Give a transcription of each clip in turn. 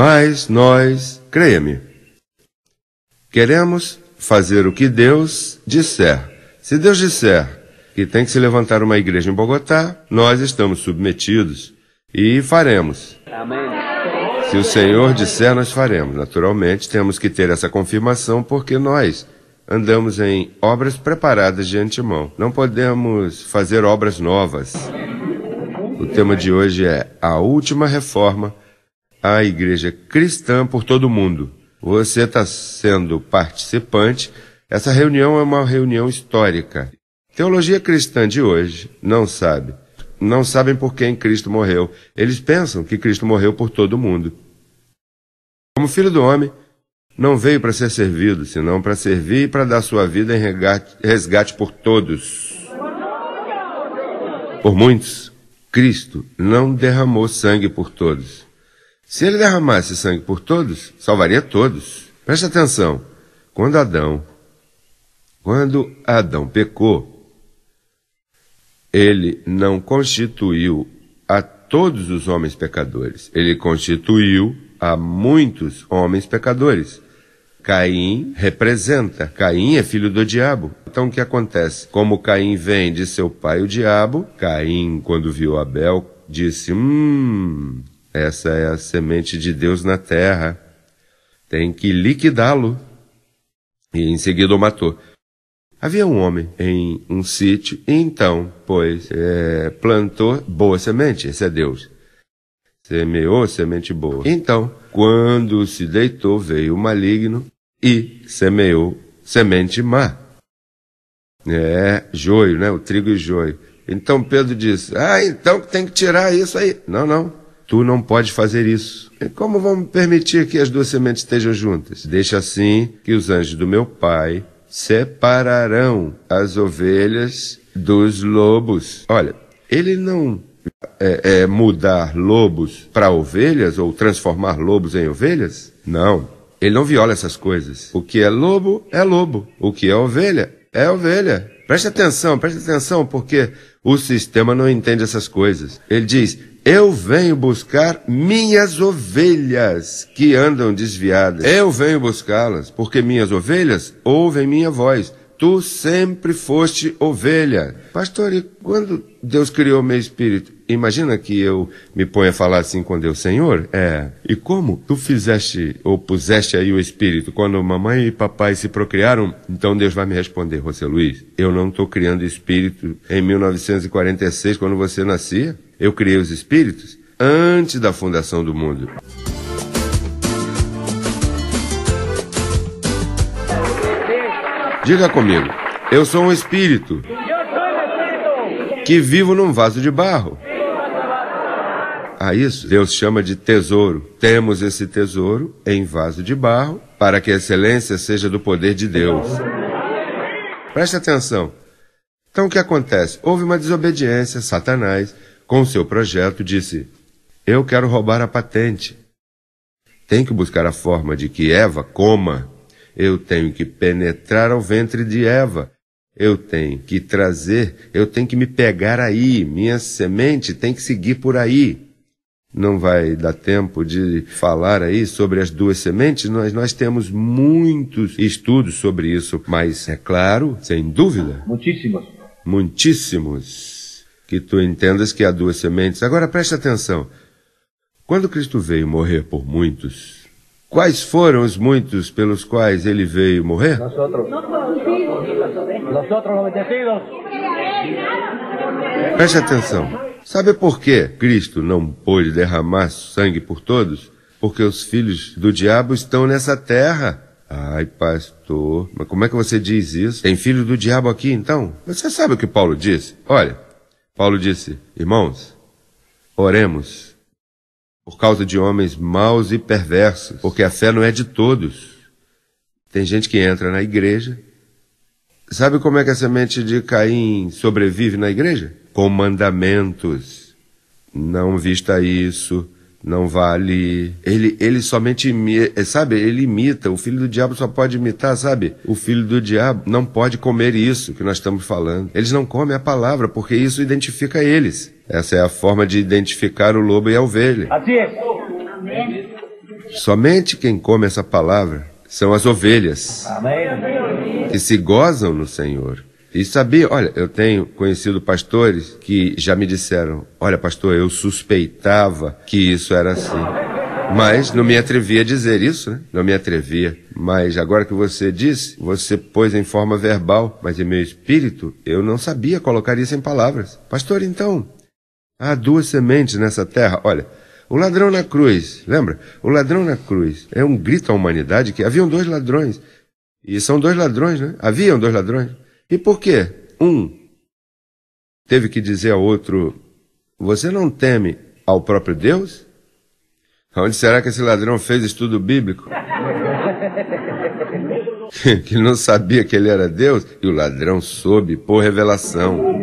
Mas nós, creia-me, queremos fazer o que Deus disser. Se Deus disser que tem que se levantar uma igreja em Bogotá, nós estamos submetidos e faremos. Amém. Se o Senhor disser, nós faremos. Naturalmente, temos que ter essa confirmação, porque nós andamos em obras preparadas de antemão. Não podemos fazer obras novas. O tema de hoje é a última reforma a igreja cristã por todo mundo. Você está sendo participante. Essa reunião é uma reunião histórica. Teologia cristã de hoje não sabe. Não sabem por quem Cristo morreu. Eles pensam que Cristo morreu por todo mundo. Como filho do homem, não veio para ser servido, senão para servir e para dar sua vida em resgate por todos. Por muitos, Cristo não derramou sangue por todos. Se ele derramasse sangue por todos, salvaria todos. Preste atenção. Quando Adão, quando Adão pecou, ele não constituiu a todos os homens pecadores. Ele constituiu a muitos homens pecadores. Caim representa. Caim é filho do diabo. Então o que acontece? Como Caim vem de seu pai o diabo, Caim, quando viu Abel, disse: Hum, essa é a semente de Deus na terra. Tem que liquidá-lo. E em seguida o matou. Havia um homem em um sítio, e então, pois, é, plantou boa semente, esse é Deus. Semeou semente boa. Então, quando se deitou, veio o maligno e semeou semente má. É, joio, né? O trigo e joio. Então Pedro disse: Ah, então tem que tirar isso aí. Não, não. Tu não pode fazer isso. E como vamos permitir que as duas sementes estejam juntas? Deixa assim que os anjos do meu pai separarão as ovelhas dos lobos. Olha, ele não é, é mudar lobos para ovelhas ou transformar lobos em ovelhas? Não. Ele não viola essas coisas. O que é lobo é lobo. O que é ovelha é ovelha. Preste atenção, preste atenção, porque o sistema não entende essas coisas. Ele diz: eu venho buscar minhas ovelhas que andam desviadas. Eu venho buscá-las, porque minhas ovelhas ouvem minha voz tu sempre foste ovelha. Pastor, e quando Deus criou meu espírito? Imagina que eu me ponha a falar assim com Deus, Senhor, é, e como tu fizeste ou puseste aí o espírito quando mamãe e papai se procriaram? Então Deus vai me responder, José Luiz, eu não estou criando espírito em 1946 quando você nascia, eu criei os espíritos antes da fundação do mundo. Diga comigo, eu sou um espírito que vivo num vaso de barro. A isso, Deus chama de tesouro. Temos esse tesouro em vaso de barro para que a excelência seja do poder de Deus. Preste atenção. Então o que acontece? Houve uma desobediência. Satanás, com seu projeto, disse: Eu quero roubar a patente. Tem que buscar a forma de que Eva coma eu tenho que penetrar ao ventre de Eva. Eu tenho que trazer, eu tenho que me pegar aí, minha semente tem que seguir por aí. Não vai dar tempo de falar aí sobre as duas sementes, nós, nós temos muitos estudos sobre isso, mas é claro, sem dúvida. Muitíssimos. Muitíssimos. Que tu entendas que há duas sementes. Agora preste atenção. Quando Cristo veio morrer por muitos, Quais foram os muitos pelos quais ele veio morrer? Nós, Preste atenção. Sabe por que Cristo não pôde derramar sangue por todos? Porque os filhos do diabo estão nessa terra. Ai, pastor, mas como é que você diz isso? Tem filho do diabo aqui então? Você sabe o que Paulo disse? Olha, Paulo disse: Irmãos, oremos por causa de homens maus e perversos, porque a fé não é de todos. Tem gente que entra na igreja. Sabe como é que a semente de Caim sobrevive na igreja? Com mandamentos. Não vista isso, não vale. Ele, ele somente imita, eh, sabe? Ele imita. O filho do diabo só pode imitar, sabe? O filho do diabo não pode comer isso que nós estamos falando. Eles não comem a palavra porque isso identifica eles. Essa é a forma de identificar o lobo e a é ovelha. Somente quem come essa palavra são as ovelhas que se gozam no Senhor. E sabia, olha, eu tenho conhecido pastores que já me disseram: Olha, pastor, eu suspeitava que isso era assim. Mas não me atrevia a dizer isso, né? Não me atrevia. Mas agora que você disse, você pôs em forma verbal, mas em meu espírito eu não sabia colocar isso em palavras. Pastor, então, Há duas sementes nessa terra. Olha, o ladrão na cruz, lembra? O ladrão na cruz é um grito à humanidade que haviam dois ladrões. E são dois ladrões, né? Haviam dois ladrões. E por quê? Um teve que dizer ao outro: Você não teme ao próprio Deus? Onde será que esse ladrão fez estudo bíblico? que não sabia que ele era Deus, e o ladrão soube por revelação.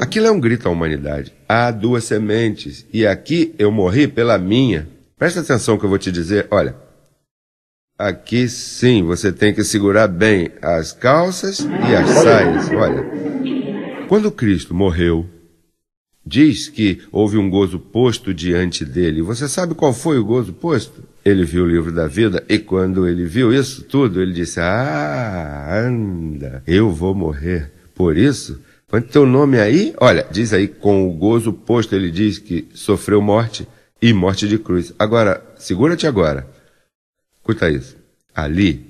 Aquilo é um grito à humanidade. Há duas sementes, e aqui eu morri pela minha. Presta atenção que eu vou te dizer, olha. Aqui sim você tem que segurar bem as calças e as saias. Olha, quando Cristo morreu, diz que houve um gozo posto diante dele. Você sabe qual foi o gozo posto? Ele viu o livro da vida e quando ele viu isso tudo, ele disse: Ah, anda, eu vou morrer. Por isso, Põe teu nome aí, olha, diz aí, com o gozo posto, ele diz que sofreu morte e morte de cruz. Agora, segura-te agora. Escuta isso. Ali,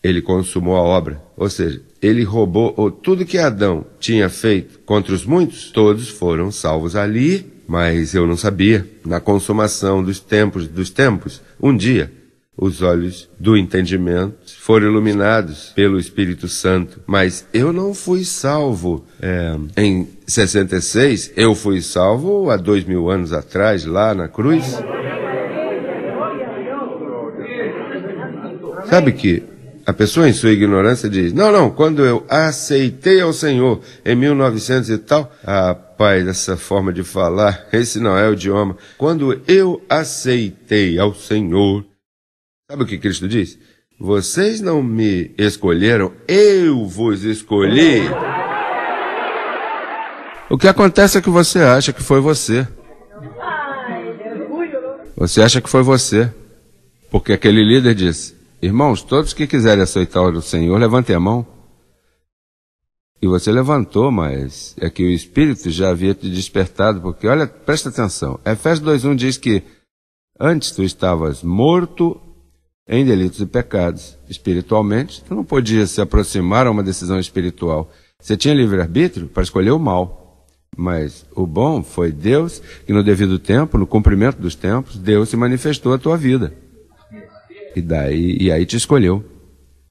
ele consumou a obra, ou seja, ele roubou ou tudo que Adão tinha feito contra os muitos, todos foram salvos ali, mas eu não sabia. Na consumação dos tempos dos tempos, um dia os olhos do entendimento foram iluminados pelo Espírito Santo. Mas eu não fui salvo é, em 66, eu fui salvo há dois mil anos atrás, lá na cruz. Sabe que a pessoa em sua ignorância diz, não, não, quando eu aceitei ao Senhor em 1900 e tal, rapaz, pai, dessa forma de falar, esse não é o idioma. Quando eu aceitei ao Senhor Sabe o que Cristo diz? Vocês não me escolheram, eu vos escolhi. O que acontece é que você acha que foi você. Você acha que foi você. Porque aquele líder disse: Irmãos, todos que quiserem aceitar o Senhor, levantem a mão. E você levantou, mas é que o Espírito já havia te despertado, porque olha, presta atenção. Efésios 2.1 diz que antes tu estavas morto em delitos e pecados. Espiritualmente, tu não podia se aproximar a uma decisão espiritual. Você tinha livre-arbítrio para escolher o mal. Mas o bom foi Deus que, no devido tempo, no cumprimento dos tempos, Deus se manifestou à tua vida. E, daí, e aí te escolheu.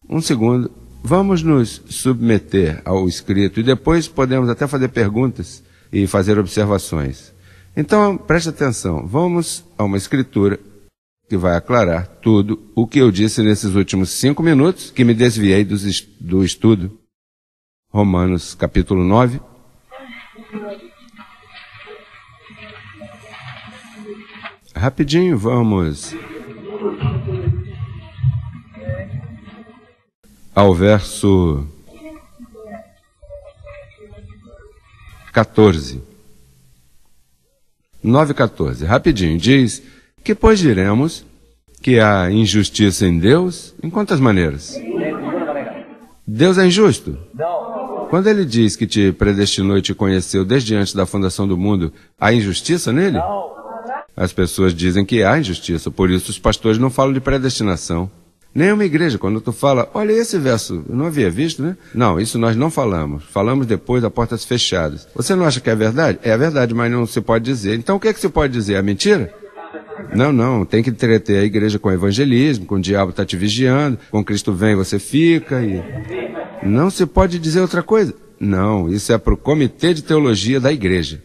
Um segundo, vamos nos submeter ao escrito e depois podemos até fazer perguntas e fazer observações. Então, preste atenção, vamos a uma escritura que vai aclarar tudo o que eu disse nesses últimos cinco minutos que me desviei do, estudo. Romanos capítulo 9. Rapidinho, vamos ao verso 14. 9-14. Rapidinho, diz. Que pois diremos que há injustiça em Deus? Em quantas maneiras? Deus é injusto? Quando ele diz que te predestinou e te conheceu desde antes da fundação do mundo, há injustiça nele? As pessoas dizem que há injustiça, por isso os pastores não falam de predestinação. Nenhuma igreja, quando tu fala, olha esse verso, eu não havia visto, né? Não, isso nós não falamos. Falamos depois a portas fechadas. Você não acha que é verdade? É verdade, mas não se pode dizer. Então o que é que se pode dizer? É mentira? Não, não, tem que entreter a igreja com o evangelismo, com o diabo está te vigiando, com Cristo vem você fica e não se pode dizer outra coisa. Não, isso é para o comitê de teologia da igreja.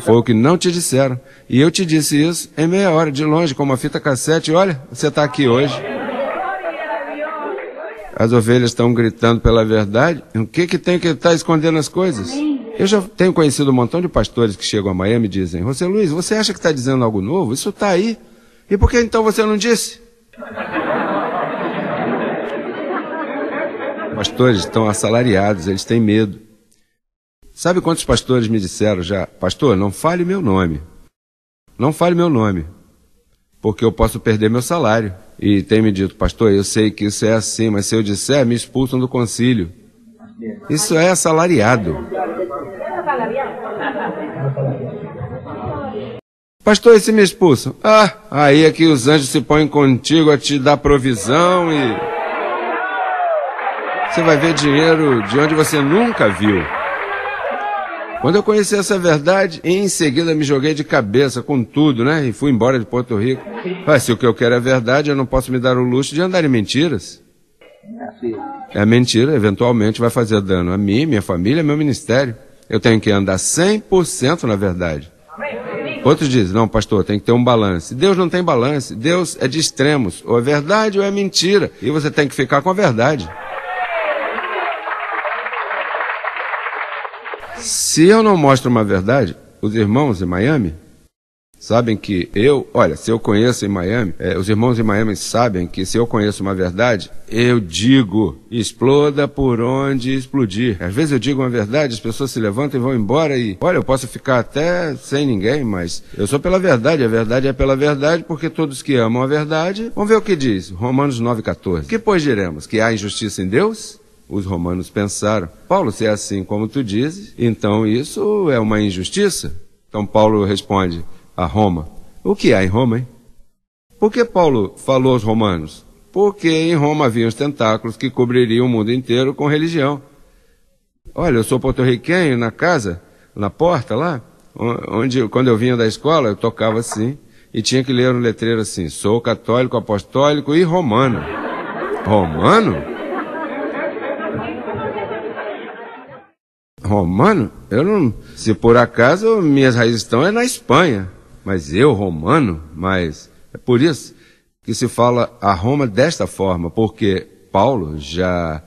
Foi o que não te disseram. E eu te disse isso em meia hora, de longe, com uma fita cassete. olha, você está aqui hoje. As ovelhas estão gritando pela verdade. O que, que tem que estar tá escondendo as coisas? Eu já tenho conhecido um montão de pastores que chegam a Miami e dizem, José Luiz, você acha que está dizendo algo novo? Isso está aí. E por que então você não disse? pastores estão assalariados, eles têm medo. Sabe quantos pastores me disseram já, pastor, não fale meu nome. Não fale meu nome, porque eu posso perder meu salário. E tem me dito, pastor, eu sei que isso é assim, mas se eu disser, me expulsam do concílio. Isso é assalariado. Pastor, se me expulsam. Ah, aí é que os anjos se põem contigo a te dar provisão e. Você vai ver dinheiro de onde você nunca viu. Quando eu conheci essa verdade, em seguida me joguei de cabeça com tudo, né? E fui embora de Porto Rico. Mas se o que eu quero é verdade, eu não posso me dar o luxo de andar em mentiras. É, assim. é mentira, eventualmente vai fazer dano a mim, minha família, meu ministério. Eu tenho que andar 100% na verdade. Outros dizem, não, pastor, tem que ter um balance. Deus não tem balance. Deus é de extremos. Ou é verdade ou é mentira. E você tem que ficar com a verdade. Se eu não mostro uma verdade, os irmãos em Miami sabem que eu, olha, se eu conheço em Miami, é, os irmãos em Miami sabem que se eu conheço uma verdade, eu digo, exploda por onde explodir. Às vezes eu digo uma verdade, as pessoas se levantam e vão embora e, olha, eu posso ficar até sem ninguém, mas eu sou pela verdade, a verdade é pela verdade, porque todos que amam a verdade, vamos ver o que diz, Romanos 9,14. Que pois diremos? Que há injustiça em Deus? Os romanos pensaram, Paulo, se é assim como tu dizes, então isso é uma injustiça? Então Paulo responde, a Roma. O que há em Roma, hein? Por que Paulo falou aos romanos? Porque em Roma havia os tentáculos que cobririam o mundo inteiro com religião. Olha, eu sou porto-riquenho na casa, na porta lá, onde quando eu vinha da escola, eu tocava assim e tinha que ler um letreiro assim: sou católico, apostólico e romano. Romano? Romano? Eu não. Se por acaso minhas raízes estão é na Espanha mas eu, romano, mas é por isso que se fala a Roma desta forma, porque Paulo já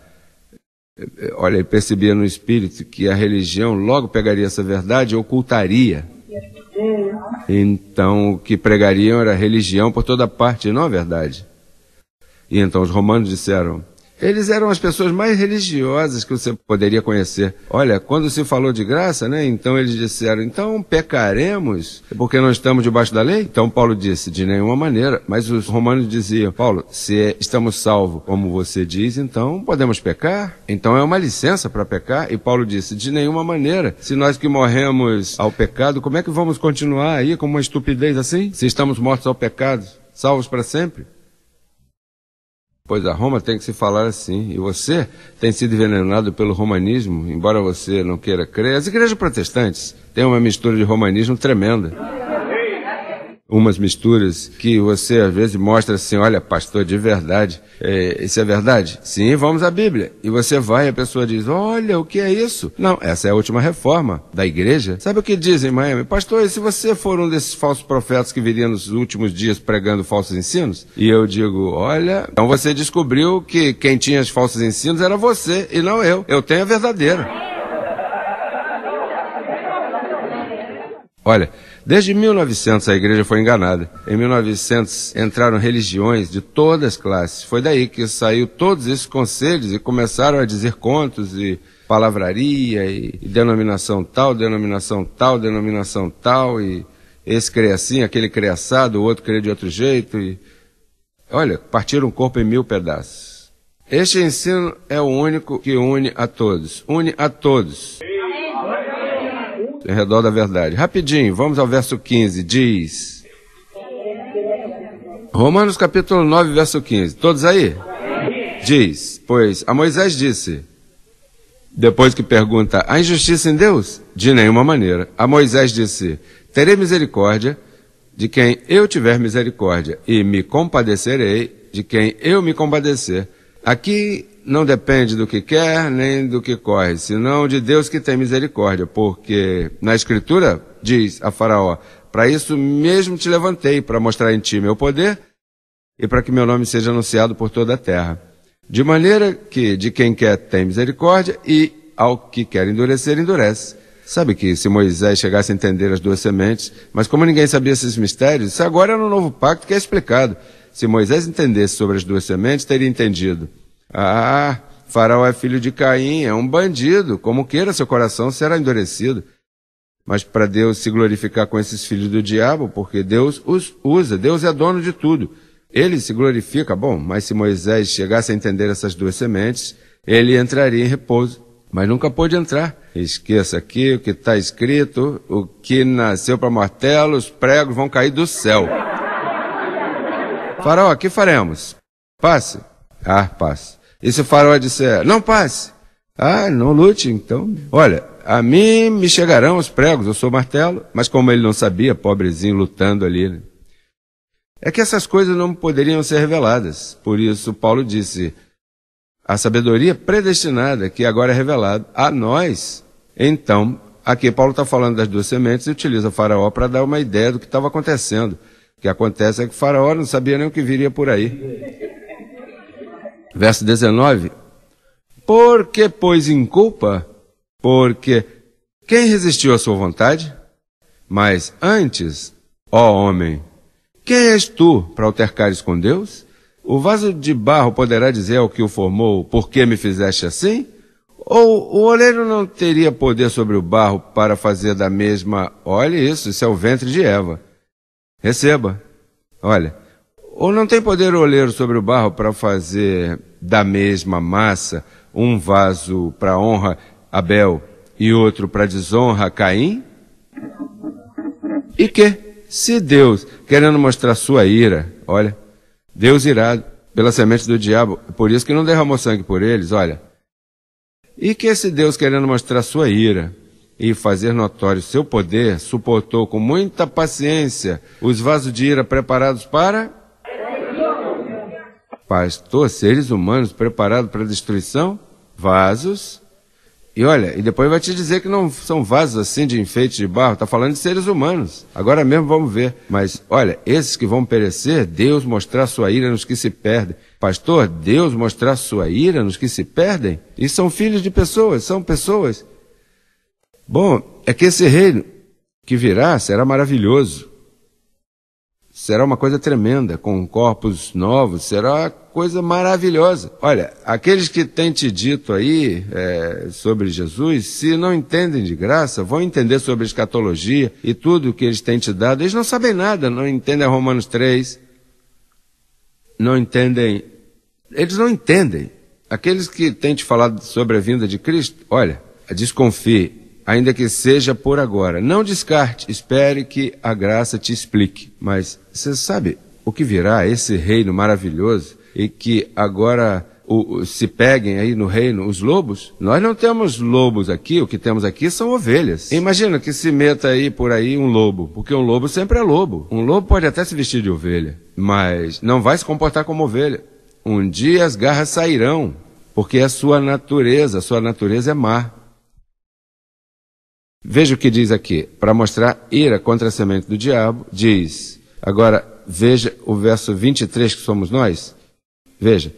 eh, olha, percebia no espírito que a religião logo pegaria essa verdade e ocultaria. Então, o que pregariam era religião por toda parte, não a verdade. E então os romanos disseram: eles eram as pessoas mais religiosas que você poderia conhecer. Olha, quando se falou de graça, né? Então eles disseram: então pecaremos porque não estamos debaixo da lei? Então Paulo disse: de nenhuma maneira. Mas os romanos diziam: Paulo, se é, estamos salvos, como você diz, então podemos pecar? Então é uma licença para pecar? E Paulo disse: de nenhuma maneira. Se nós que morremos ao pecado, como é que vamos continuar aí com uma estupidez assim? Se estamos mortos ao pecado, salvos para sempre? Pois a Roma tem que se falar assim. E você tem sido envenenado pelo romanismo, embora você não queira crer. As igrejas protestantes têm uma mistura de romanismo tremenda umas misturas que você às vezes mostra assim, olha, pastor de verdade, é, isso é verdade? Sim, vamos à Bíblia. E você vai e a pessoa diz, olha, o que é isso? Não, essa é a última reforma da igreja. Sabe o que dizem, Miami? Pastor, e se você for um desses falsos profetas que viriam nos últimos dias pregando falsos ensinos? E eu digo, olha, então você descobriu que quem tinha os falsos ensinos era você e não eu. Eu tenho a verdadeira. Olha, Desde 1900 a igreja foi enganada. Em 1900 entraram religiões de todas as classes. Foi daí que saiu todos esses conselhos e começaram a dizer contos e palavraria e, e denominação tal, denominação tal, denominação tal e esse crê assim, aquele crê assado, o outro crê de outro jeito e olha, partiram o corpo em mil pedaços. Este ensino é o único que une a todos. Une a todos em redor da verdade. Rapidinho, vamos ao verso 15. Diz. Romanos capítulo 9, verso 15. Todos aí? Diz: Pois a Moisés disse, depois que pergunta: há injustiça em Deus? De nenhuma maneira. A Moisés disse: Terei misericórdia de quem eu tiver misericórdia, e me compadecerei de quem eu me compadecer, Aqui não depende do que quer nem do que corre, senão de Deus que tem misericórdia, porque na Escritura diz a Faraó: Para isso mesmo te levantei, para mostrar em ti meu poder e para que meu nome seja anunciado por toda a terra. De maneira que de quem quer tem misericórdia e ao que quer endurecer, endurece. Sabe que se Moisés chegasse a entender as duas sementes, mas como ninguém sabia esses mistérios, isso agora é no novo pacto que é explicado. Se Moisés entendesse sobre as duas sementes, teria entendido. Ah, Faraó é filho de Caim, é um bandido, como queira seu coração será endurecido. Mas para Deus se glorificar com esses filhos do diabo, porque Deus os usa, Deus é dono de tudo. Ele se glorifica, bom, mas se Moisés chegasse a entender essas duas sementes, ele entraria em repouso, mas nunca pôde entrar. Esqueça aqui o que está escrito: o que nasceu para martelo, os pregos vão cair do céu o que faremos? Passe. Ah, passe. E se o faraó disser, não passe? Ah, não lute, então. Olha, a mim me chegarão os pregos, eu sou martelo, mas como ele não sabia, pobrezinho lutando ali. Né? É que essas coisas não poderiam ser reveladas. Por isso, Paulo disse: a sabedoria predestinada, que agora é revelada a nós. Então, aqui Paulo está falando das duas sementes e utiliza Faraó para dar uma ideia do que estava acontecendo. O que acontece é que o faraó não sabia nem o que viria por aí. Verso 19. Porque pois em culpa? Porque quem resistiu à sua vontade? Mas antes, ó homem, quem és tu para altercares com Deus? O vaso de barro poderá dizer ao que o formou, por que me fizeste assim? Ou o oleiro não teria poder sobre o barro para fazer da mesma? Olha isso, isso é o ventre de Eva receba. Olha, ou não tem poder oleiro sobre o barro para fazer da mesma massa um vaso para honra Abel e outro para desonra Caim? E que, se Deus, querendo mostrar sua ira, olha, Deus irá pela semente do diabo, por isso que não derramou sangue por eles, olha. E que se Deus, querendo mostrar sua ira, e fazer notório seu poder, suportou com muita paciência os vasos de ira preparados para. Pastor, seres humanos preparados para destruição, vasos. E olha, e depois vai te dizer que não são vasos assim de enfeite de barro, está falando de seres humanos. Agora mesmo vamos ver. Mas olha, esses que vão perecer, Deus mostrar sua ira nos que se perdem. Pastor, Deus mostrar sua ira nos que se perdem? E são filhos de pessoas, são pessoas. Bom, é que esse reino que virá será maravilhoso. Será uma coisa tremenda, com corpos novos, será uma coisa maravilhosa. Olha, aqueles que têm te dito aí é, sobre Jesus, se não entendem de graça, vão entender sobre escatologia e tudo o que eles têm te dado. Eles não sabem nada, não entendem Romanos 3, não entendem. Eles não entendem. Aqueles que têm te falado sobre a vinda de Cristo, olha, desconfie ainda que seja por agora. Não descarte, espere que a graça te explique. Mas você sabe o que virá esse reino maravilhoso e que agora o, se peguem aí no reino os lobos. Nós não temos lobos aqui, o que temos aqui são ovelhas. Imagina que se meta aí por aí um lobo, porque um lobo sempre é lobo. Um lobo pode até se vestir de ovelha, mas não vai se comportar como ovelha. Um dia as garras sairão, porque é a sua natureza, a sua natureza é má. Veja o que diz aqui, para mostrar ira contra a semente do diabo, diz. Agora, veja o verso 23 que somos nós. Veja.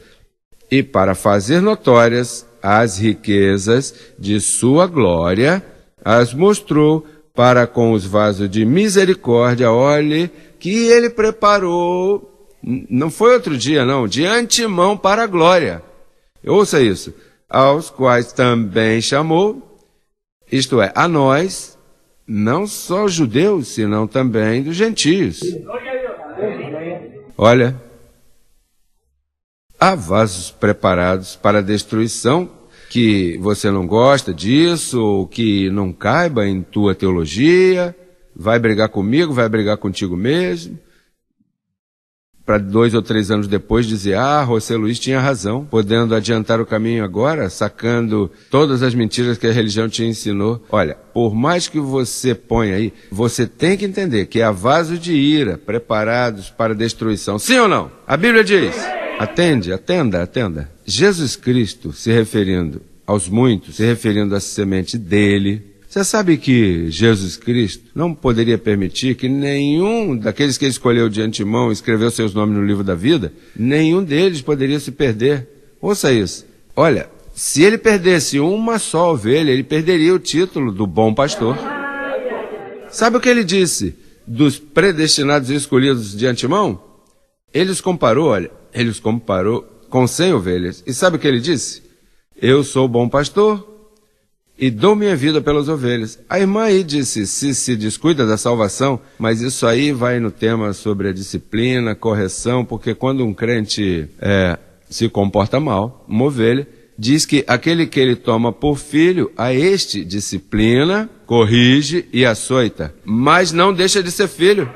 E para fazer notórias as riquezas de sua glória, as mostrou para com os vasos de misericórdia, olhe, que ele preparou, não foi outro dia não, de antemão para a glória. Ouça isso. Aos quais também chamou, isto é, a nós, não só judeus, senão também dos gentios. Olha, há vasos preparados para destruição que você não gosta disso, ou que não caiba em tua teologia, vai brigar comigo, vai brigar contigo mesmo para dois ou três anos depois dizer: ah, José Luiz tinha razão, podendo adiantar o caminho agora, sacando todas as mentiras que a religião te ensinou. Olha, por mais que você ponha aí, você tem que entender que há vasos de ira preparados para destruição. Sim ou não? A Bíblia diz. Atende, atenda, atenda. Jesus Cristo se referindo aos muitos, se referindo à semente dele, você sabe que Jesus Cristo não poderia permitir que nenhum daqueles que ele escolheu de antemão, escreveu seus nomes no livro da vida, nenhum deles poderia se perder. Ouça isso. Olha, se ele perdesse uma só ovelha, ele perderia o título do bom pastor. Sabe o que ele disse dos predestinados e escolhidos de antemão? Ele os comparou, olha, ele os comparou com cem ovelhas. E sabe o que ele disse? Eu sou o bom pastor, e dou minha vida pelas ovelhas. A irmã aí disse: se se descuida da salvação, mas isso aí vai no tema sobre a disciplina, correção, porque quando um crente é, se comporta mal, uma ovelha, diz que aquele que ele toma por filho, a este disciplina, corrige e açoita, mas não deixa de ser filho.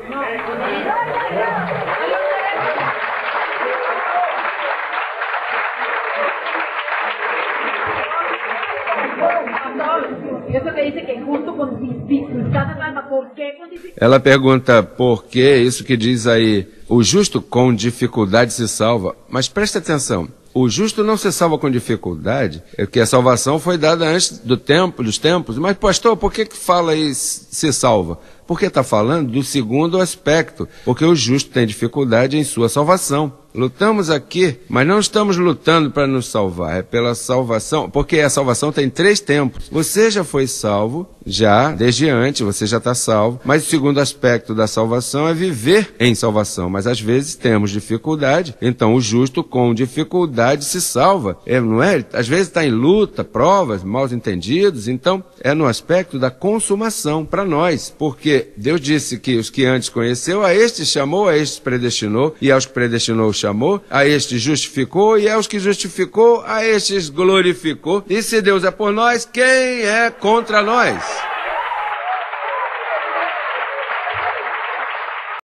Ela pergunta por que isso que diz aí, o justo com dificuldade se salva. Mas preste atenção, o justo não se salva com dificuldade, é que a salvação foi dada antes do tempo, dos tempos. Mas, pastor, por que, que fala aí se salva? Porque está falando do segundo aspecto, porque o justo tem dificuldade em sua salvação. Lutamos aqui, mas não estamos lutando para nos salvar, é pela salvação, porque a salvação tem três tempos. Você já foi salvo, já, desde antes, você já está salvo, mas o segundo aspecto da salvação é viver em salvação, mas às vezes temos dificuldade, então o justo com dificuldade se salva, é, não é? Às vezes está em luta, provas, mal entendidos, então é no aspecto da consumação para nós, porque Deus disse que os que antes conheceu, a estes chamou, a estes predestinou, e aos que predestinou chamou, a estes justificou, e aos é que justificou, a estes glorificou. E se Deus é por nós, quem é contra nós?